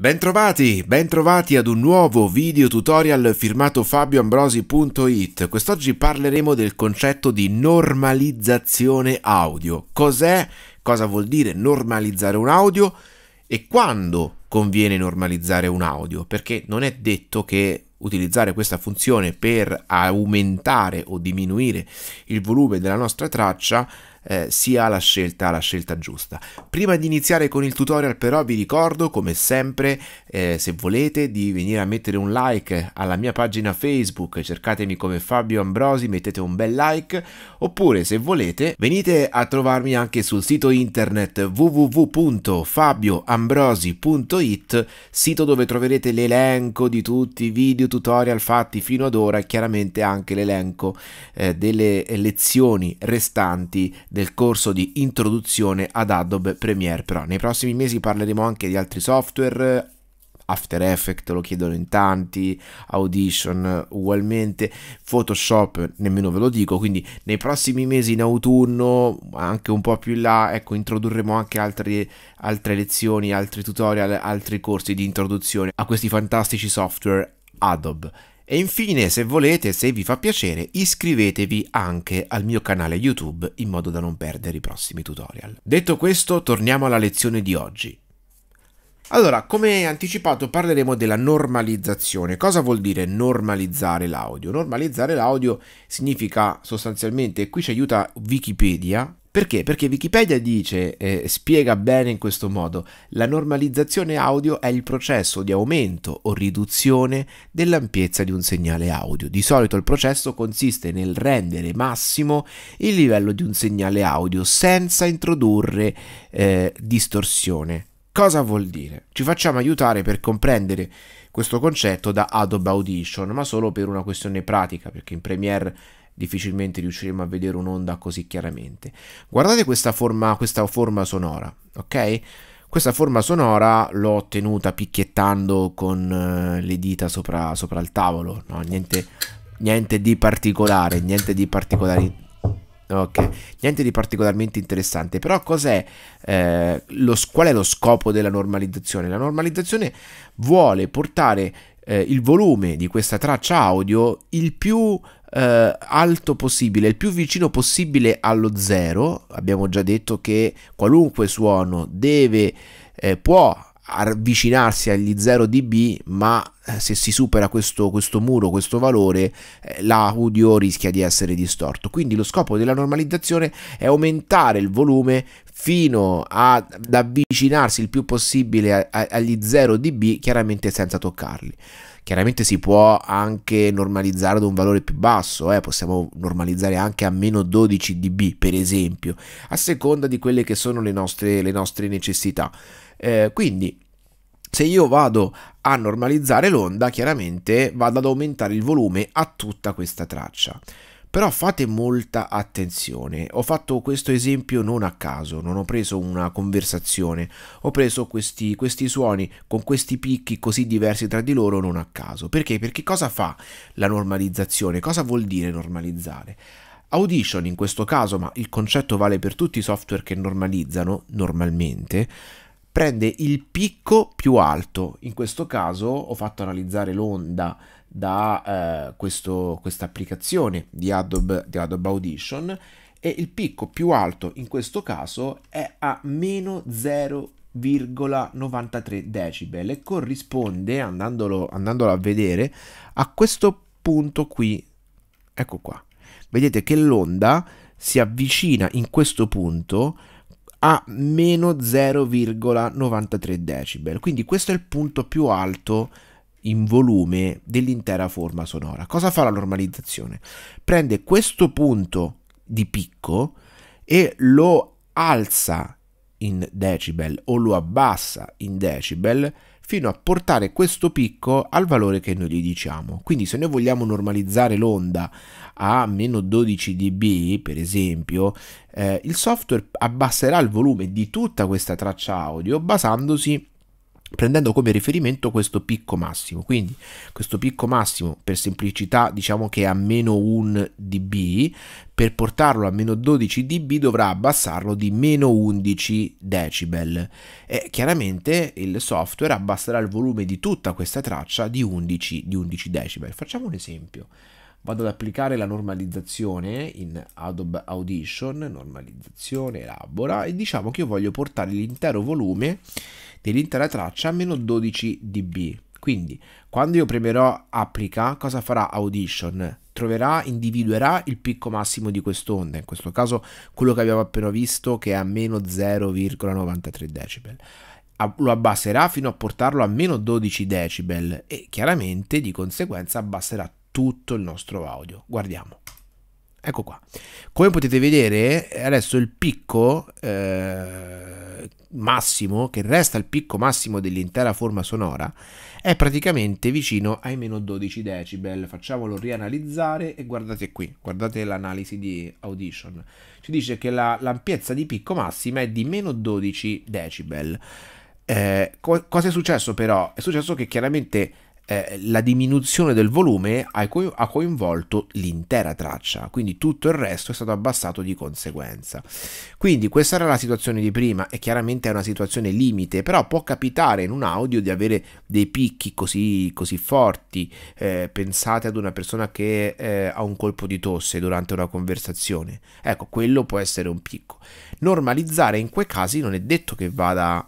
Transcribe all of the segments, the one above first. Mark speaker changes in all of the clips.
Speaker 1: Bentrovati, bentrovati ad un nuovo video tutorial firmato fabioambrosi.it. Quest'oggi parleremo del concetto di normalizzazione audio. Cos'è? Cosa vuol dire normalizzare un audio? E quando conviene normalizzare un audio? Perché non è detto che utilizzare questa funzione per aumentare o diminuire il volume della nostra traccia eh, si la scelta, la scelta giusta. Prima di iniziare con il tutorial però vi ricordo come sempre eh, se volete di venire a mettere un like alla mia pagina Facebook, cercatemi come Fabio Ambrosi, mettete un bel like oppure se volete venite a trovarmi anche sul sito internet www.fabioambrosi.it, sito dove troverete l'elenco di tutti i video tutorial fatti fino ad ora, chiaramente anche l'elenco eh, delle lezioni restanti del corso di introduzione ad Adobe Premiere Pro. Nei prossimi mesi parleremo anche di altri software, After Effects lo chiedono in tanti, Audition ugualmente, Photoshop nemmeno ve lo dico, quindi nei prossimi mesi in autunno, anche un po' più in là, ecco, introdurremo anche altri, altre lezioni, altri tutorial, altri corsi di introduzione a questi fantastici software Adobe. E infine, se volete, se vi fa piacere, iscrivetevi anche al mio canale YouTube in modo da non perdere i prossimi tutorial. Detto questo, torniamo alla lezione di oggi. Allora, come anticipato parleremo della normalizzazione. Cosa vuol dire normalizzare l'audio? Normalizzare l'audio significa sostanzialmente, qui ci aiuta Wikipedia, perché? Perché Wikipedia dice, eh, spiega bene in questo modo, la normalizzazione audio è il processo di aumento o riduzione dell'ampiezza di un segnale audio. Di solito il processo consiste nel rendere massimo il livello di un segnale audio senza introdurre eh, distorsione. Cosa vuol dire? Ci facciamo aiutare per comprendere questo concetto da Adobe Audition, ma solo per una questione pratica, perché in Premiere difficilmente riusciremo a vedere un'onda così chiaramente. Guardate questa forma, questa forma sonora, ok? Questa forma sonora l'ho ottenuta picchiettando con eh, le dita sopra, sopra il tavolo, no? niente, niente di particolare, niente di particolare. Ok, niente di particolarmente interessante, però cos'è, eh, lo, qual è lo scopo della normalizzazione? La normalizzazione vuole portare eh, il volume di questa traccia audio il più eh, alto possibile, il più vicino possibile allo zero. Abbiamo già detto che qualunque suono deve, eh, può avvicinarsi agli 0 dB, ma eh, se si supera questo, questo muro, questo valore, eh, l'audio rischia di essere distorto. Quindi lo scopo della normalizzazione è aumentare il volume fino ad avvicinarsi il più possibile agli 0 dB, chiaramente senza toccarli. Chiaramente si può anche normalizzare ad un valore più basso, eh? possiamo normalizzare anche a meno 12 dB per esempio, a seconda di quelle che sono le nostre, le nostre necessità. Eh, quindi se io vado a normalizzare l'onda, chiaramente vado ad aumentare il volume a tutta questa traccia. Però fate molta attenzione. Ho fatto questo esempio non a caso, non ho preso una conversazione, ho preso questi, questi suoni con questi picchi così diversi tra di loro non a caso. Perché? Perché cosa fa la normalizzazione? Cosa vuol dire normalizzare? Audition in questo caso, ma il concetto vale per tutti i software che normalizzano normalmente, prende il picco più alto. In questo caso ho fatto analizzare l'onda da eh, questa applicazione di Adobe, di Adobe Audition e il picco più alto in questo caso è a meno 0,93 decibel e corrisponde andandolo, andandolo a vedere a questo punto qui ecco qua vedete che l'onda si avvicina in questo punto a meno 0,93 decibel quindi questo è il punto più alto in volume dell'intera forma sonora. Cosa fa la normalizzazione? Prende questo punto di picco e lo alza in decibel o lo abbassa in decibel fino a portare questo picco al valore che noi gli diciamo. Quindi se noi vogliamo normalizzare l'onda a meno 12 dB, per esempio, eh, il software abbasserà il volume di tutta questa traccia audio basandosi prendendo come riferimento questo picco massimo quindi questo picco massimo per semplicità diciamo che è a meno 1 dB per portarlo a meno 12 dB dovrà abbassarlo di meno 11 decibel e chiaramente il software abbasserà il volume di tutta questa traccia di 11, di 11 decibel facciamo un esempio vado ad applicare la normalizzazione in Adobe Audition normalizzazione elabora e diciamo che io voglio portare l'intero volume dell'intera traccia a meno 12 dB. Quindi quando io premerò applica, cosa farà Audition? Troverà, individuerà il picco massimo di quest'onda, in questo caso quello che abbiamo appena visto che è a meno 0,93 decibel lo abbasserà fino a portarlo a meno 12 decibel e chiaramente di conseguenza abbasserà tutto il nostro audio. Guardiamo. Ecco qua. Come potete vedere adesso il picco eh massimo, che resta il picco massimo dell'intera forma sonora, è praticamente vicino ai meno 12 decibel. Facciamolo rianalizzare e guardate qui, guardate l'analisi di Audition. Ci dice che la, l'ampiezza di picco massima è di meno 12 decibel. Eh, co- cosa è successo però? È successo che chiaramente eh, la diminuzione del volume ha, ha, coinvolto l'intera traccia, quindi tutto il resto è stato abbassato di conseguenza. Quindi questa era la situazione di prima e chiaramente è una situazione limite, però può capitare in un audio di avere dei picchi così, così forti. Eh, pensate ad una persona che eh, ha un colpo di tosse durante una conversazione, ecco, quello può essere un picco. Normalizzare in quei casi non è detto che vada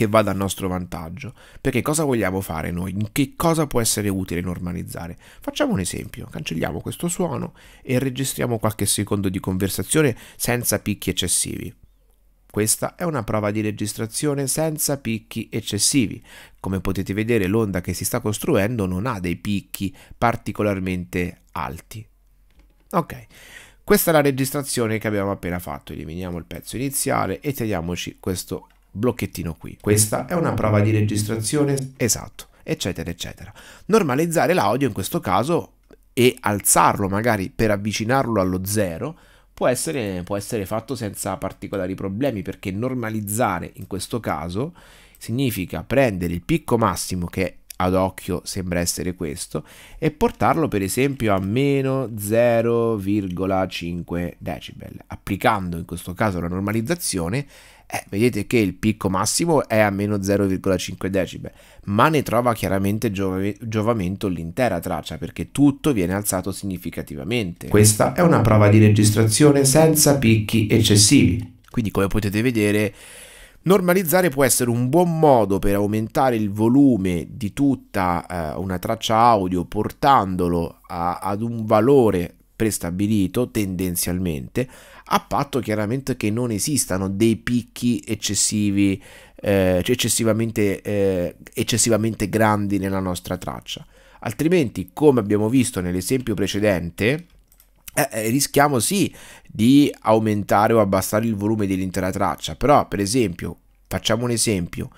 Speaker 1: che vada a nostro vantaggio. Perché cosa vogliamo fare noi? In che cosa può essere utile normalizzare? Facciamo un esempio, cancelliamo questo suono e registriamo qualche secondo di conversazione senza picchi eccessivi. Questa è una prova di registrazione senza picchi eccessivi. Come potete vedere l'onda che si sta costruendo non ha dei picchi particolarmente alti. Ok, questa è la registrazione che abbiamo appena fatto. Eliminiamo il pezzo iniziale e teniamoci questo blocchettino qui. Questa è una prova di registrazione? Esatto, eccetera, eccetera. Normalizzare l'audio in questo caso e alzarlo magari per avvicinarlo allo zero può essere, può essere fatto senza particolari problemi perché normalizzare in questo caso significa prendere il picco massimo che ad occhio sembra essere questo e portarlo per esempio a meno 0,5 decibel applicando in questo caso la normalizzazione eh, vedete che il picco massimo è a meno 0,5 decibel, ma ne trova chiaramente giove- giovamento l'intera traccia perché tutto viene alzato significativamente. Questa è una prova di registrazione senza picchi eccessivi. Quindi come potete vedere Normalizzare può essere un buon modo per aumentare il volume di tutta eh, una traccia audio portandolo a, ad un valore prestabilito tendenzialmente, a patto chiaramente che non esistano dei picchi eccessivi, eh, cioè eccessivamente, eh, eccessivamente grandi nella nostra traccia. Altrimenti, come abbiamo visto nell'esempio precedente, eh, eh, rischiamo sì di aumentare o abbassare il volume dell'intera traccia, però per esempio, facciamo un esempio,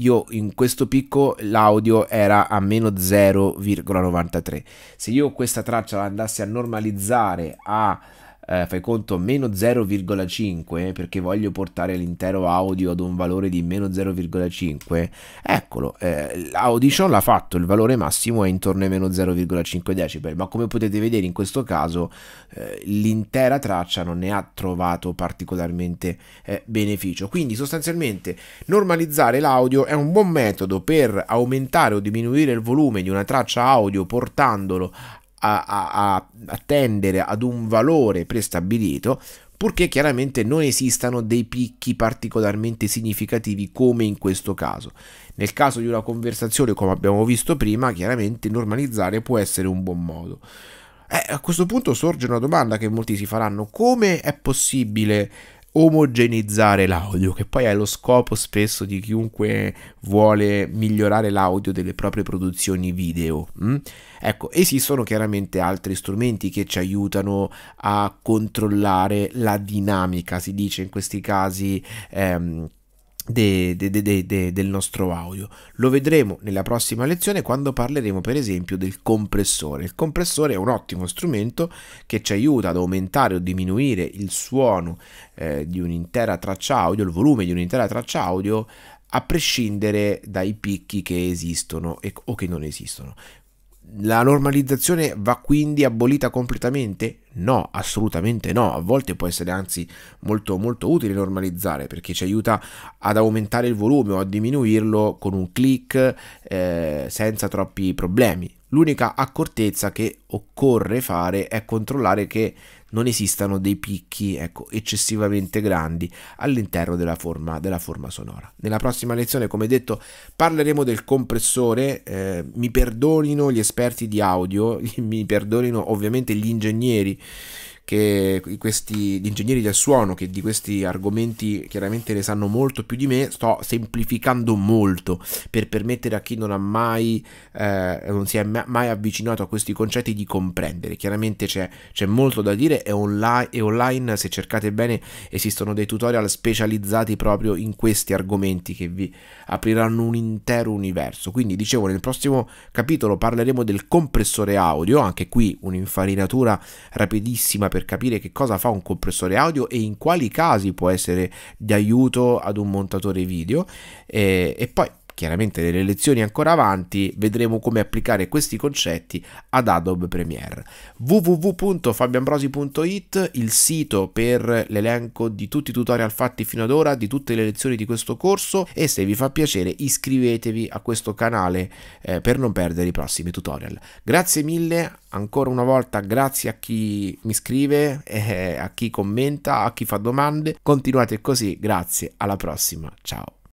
Speaker 1: io in questo picco l'audio era a meno 0,93. Se io questa traccia la andassi a normalizzare a eh, fai conto meno 0,5 perché voglio portare l'intero audio ad un valore di meno 0,5 eccolo eh, Audition l'ha fatto il valore massimo è intorno ai meno 0,5 decibel ma come potete vedere in questo caso eh, l'intera traccia non ne ha trovato particolarmente eh, beneficio quindi sostanzialmente normalizzare l'audio è un buon metodo per aumentare o diminuire il volume di una traccia audio portandolo a, a, a tendere ad un valore prestabilito purché chiaramente non esistano dei picchi particolarmente significativi come in questo caso. Nel caso di una conversazione come abbiamo visto prima, chiaramente normalizzare può essere un buon modo. Eh, a questo punto sorge una domanda che molti si faranno, come è possibile omogenizzare l'audio, che poi è lo scopo spesso di chiunque vuole migliorare l'audio delle proprie produzioni video. Mm? Ecco, esistono chiaramente altri strumenti che ci aiutano a controllare la dinamica, si dice in questi casi. Ehm, De, de, de, del nostro audio. Lo vedremo nella prossima lezione quando parleremo per esempio del compressore. Il compressore è un ottimo strumento che ci aiuta ad aumentare o diminuire il suono eh, di un'intera traccia audio, il volume di un'intera traccia audio a prescindere dai picchi che esistono e, o che non esistono. La normalizzazione va quindi abolita completamente? No, assolutamente no. A volte può essere anzi molto, molto utile normalizzare perché ci aiuta ad aumentare il volume o a diminuirlo con un clic eh, senza troppi problemi. L'unica accortezza che occorre fare è controllare che non esistano dei picchi ecco, eccessivamente grandi all'interno della forma, della forma sonora. Nella prossima lezione, come detto, parleremo del compressore, eh, mi perdonino gli esperti di audio, mi perdonino ovviamente gli ingegneri che questi, gli ingegneri del suono che di questi argomenti chiaramente ne sanno molto più di me, sto semplificando molto per permettere a chi non ha mai, eh, non si è mai avvicinato a questi concetti di comprendere. Chiaramente c'è, molto da dire e online, e online, se cercate bene, esistono dei tutorial specializzati proprio in questi argomenti che vi apriranno un intero universo. Quindi dicevo, nel prossimo capitolo parleremo del compressore audio, anche qui un'infarinatura rapidissima per per capire che cosa fa un compressore audio e in quali casi può essere di aiuto ad un montatore video e, eh, e poi chiaramente le lezioni ancora avanti, vedremo come applicare questi concetti ad Adobe Premiere. www.fabioambrosi.it, il sito per l'elenco di tutti i tutorial fatti fino ad ora, di tutte le lezioni di questo corso e se vi fa piacere iscrivetevi a questo canale eh, per non perdere i prossimi tutorial. Grazie mille, ancora una volta grazie a chi mi scrive, eh, a chi commenta, a chi fa domande. Continuate così, grazie, alla prossima, ciao.